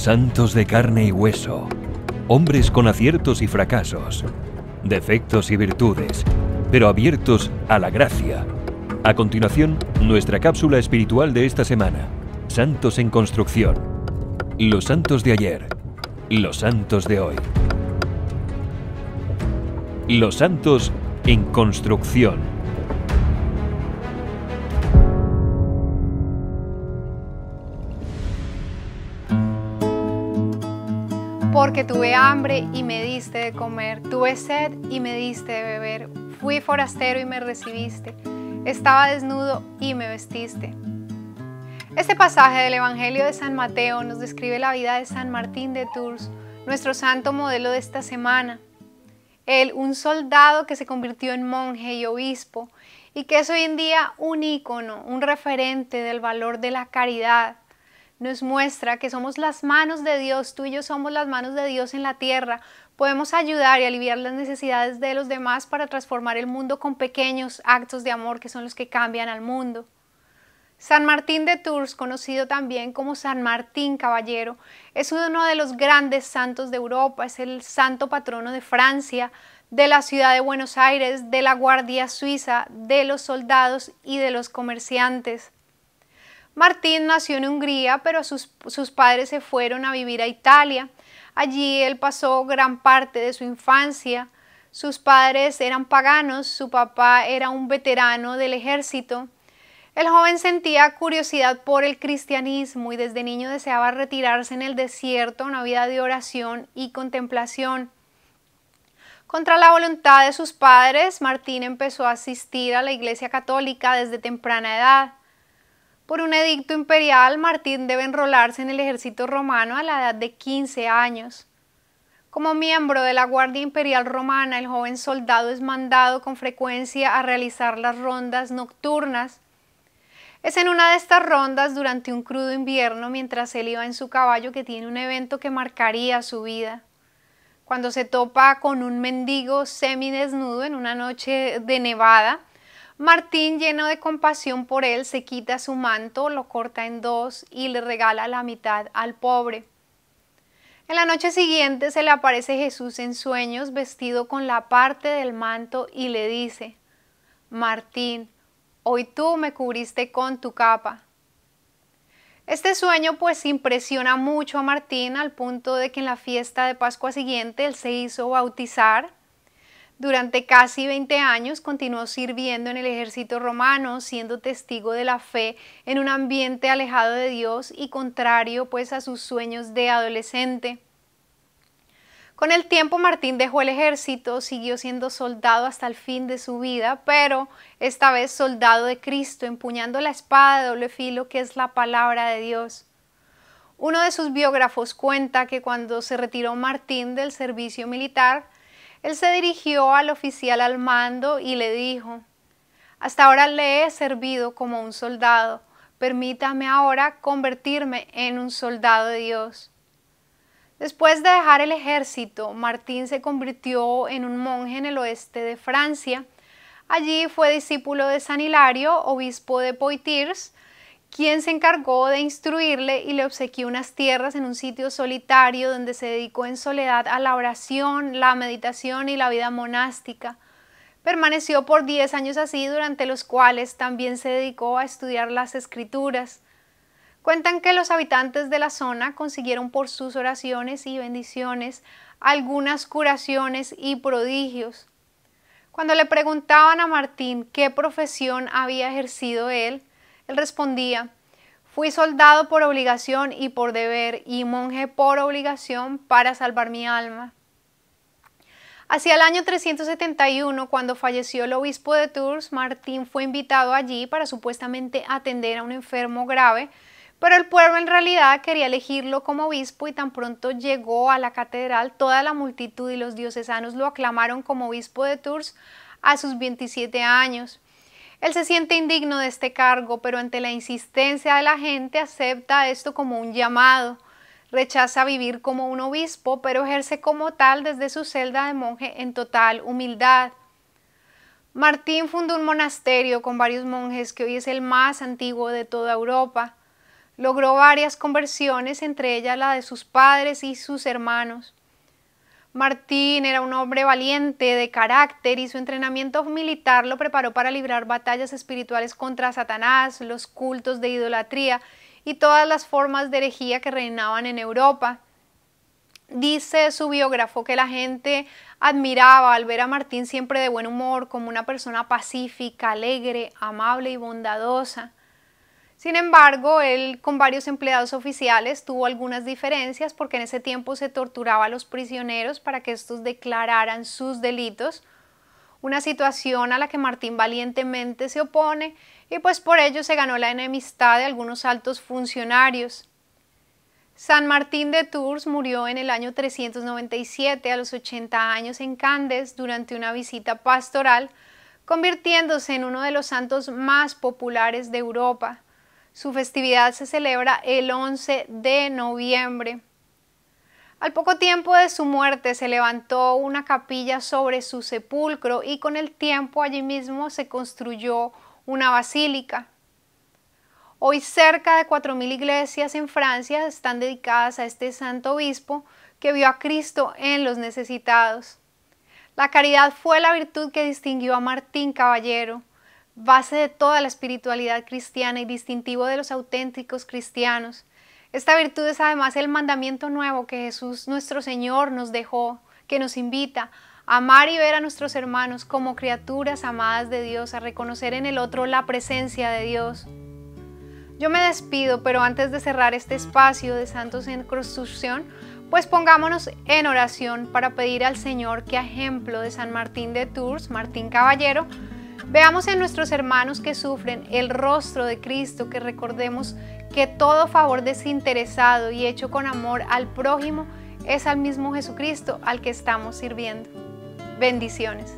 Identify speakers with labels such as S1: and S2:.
S1: santos de carne y hueso, hombres con aciertos y fracasos, defectos y virtudes, pero abiertos a la gracia. A continuación, nuestra cápsula espiritual de esta semana, Santos en Construcción, los santos de ayer, los santos de hoy. Los santos en construcción. porque tuve hambre y me diste de comer, tuve sed y me diste de beber, fui forastero y me recibiste, estaba desnudo y me vestiste. Este pasaje del Evangelio de San Mateo nos describe la vida de San Martín de Tours, nuestro santo modelo de esta semana. Él, un soldado que se convirtió en monje y obispo, y que es hoy en día un ícono, un referente del valor de la caridad, nos muestra que somos las manos de Dios, tú y yo somos las manos de Dios en la tierra. Podemos ayudar y aliviar las necesidades de los demás para transformar el mundo con pequeños actos de amor que son los que cambian al mundo. San Martín de Tours, conocido también como San Martín Caballero, es uno de los grandes santos de Europa, es el santo patrono de Francia, de la ciudad de Buenos Aires, de la Guardia Suiza, de los soldados y de los comerciantes. Martín nació en Hungría, pero sus, padres se fueron a vivir a Italia. Allí él pasó gran parte de su infancia. Sus padres eran paganos, su papá era un veterano del ejército. El joven sentía curiosidad por el cristianismo y desde niño deseaba retirarse en el desierto a una vida de oración y contemplación. Contra la voluntad de sus padres, Martín empezó a asistir a la Iglesia Católica desde temprana edad. Por un edicto imperial, Martín debe enrolarse en el ejército romano a la edad de 15 años. Como miembro de la Guardia Imperial Romana, el joven soldado es mandado con frecuencia a realizar las rondas nocturnas. Es en una de estas rondas durante un crudo invierno mientras él iba en su caballo que tiene un evento que marcaría su vida. Cuando se topa con un mendigo semidesnudo en una noche de nevada, Martín, lleno de compasión por él, se quita su manto, lo corta en dos y le regala la mitad al pobre. En la noche siguiente se le aparece Jesús en sueños, vestido con la parte del manto, y le dice, Martín, hoy tú me cubriste con tu capa. Este sueño pues impresiona mucho a Martín al punto de que en la fiesta de Pascua siguiente él se hizo bautizar durante casi 20 años continuó sirviendo en el ejército romano, siendo testigo de la fe en un ambiente alejado de Dios y contrario pues a sus sueños de adolescente. Con el tiempo Martín dejó el ejército, siguió siendo soldado hasta el fin de su vida, pero esta vez soldado de Cristo, empuñando la espada de doble filo que es la palabra de Dios. Uno de sus biógrafos cuenta que cuando se retiró Martín del servicio militar, él se dirigió al oficial al mando y le dijo, Hasta ahora le he servido como un soldado, permítame ahora convertirme en un soldado de Dios. Después de dejar el ejército, Martín se convirtió en un monje en el oeste de Francia. Allí fue discípulo de San Hilario, obispo de Poitiers, quien se encargó de instruirle y le obsequió unas tierras en un sitio solitario donde se dedicó en soledad a la oración, la meditación y la vida monástica. Permaneció por 10 años así, durante los cuales también se dedicó a estudiar las escrituras. Cuentan que los habitantes de la zona consiguieron por sus oraciones y bendiciones algunas curaciones y prodigios. Cuando le preguntaban a Martín qué profesión había ejercido él, respondía, fui soldado por obligación y por deber, y monje por obligación para salvar mi alma. Hacia el año 371, cuando falleció el obispo de Tours, Martín fue invitado allí para supuestamente atender a un enfermo grave, pero el pueblo en realidad quería elegirlo como obispo y tan pronto llegó a la catedral, toda la multitud y los diocesanos lo aclamaron como obispo de Tours a sus 27 años. Él se siente indigno de este cargo, pero ante la insistencia de la gente acepta esto como un llamado. Rechaza vivir como un obispo, pero ejerce como tal desde su celda de monje en total humildad. Martín fundó un monasterio con varios monjes que hoy es el más antiguo de toda Europa. Logró varias conversiones, entre ellas la de sus padres y sus hermanos. Martín era un hombre valiente, de carácter, y su entrenamiento militar lo preparó para librar batallas espirituales contra Satanás, los cultos de idolatría y todas las formas de herejía que reinaban en Europa. Dice su biógrafo que la gente admiraba al ver a Martín siempre de buen humor, como una persona pacífica, alegre, amable y bondadosa. Sin embargo, él con varios empleados oficiales tuvo algunas diferencias porque en ese tiempo se torturaba a los prisioneros para que estos declararan sus delitos, una situación a la que Martín valientemente se opone y pues por ello se ganó la enemistad de algunos altos funcionarios. San Martín de Tours murió en el año 397 a los 80 años en Candes durante una visita pastoral, convirtiéndose en uno de los santos más populares de Europa. Su festividad se celebra el 11 de noviembre. Al poco tiempo de su muerte se levantó una capilla sobre su sepulcro y con el tiempo allí mismo se construyó una basílica. Hoy cerca de 4.000 iglesias en Francia están dedicadas a este santo obispo que vio a Cristo en los necesitados. La caridad fue la virtud que distinguió a Martín Caballero base de toda la espiritualidad cristiana y distintivo de los auténticos cristianos. Esta virtud es además el mandamiento nuevo que Jesús nuestro Señor nos dejó, que nos invita a amar y ver a nuestros hermanos como criaturas amadas de Dios, a reconocer en el otro la presencia de Dios. Yo me despido, pero antes de cerrar este espacio de Santos en Construcción, pues pongámonos en oración para pedir al Señor que ejemplo de San Martín de Tours, Martín Caballero, Veamos en nuestros hermanos que sufren el rostro de Cristo, que recordemos que todo favor desinteresado y hecho con amor al prójimo es al mismo Jesucristo al que estamos sirviendo. Bendiciones.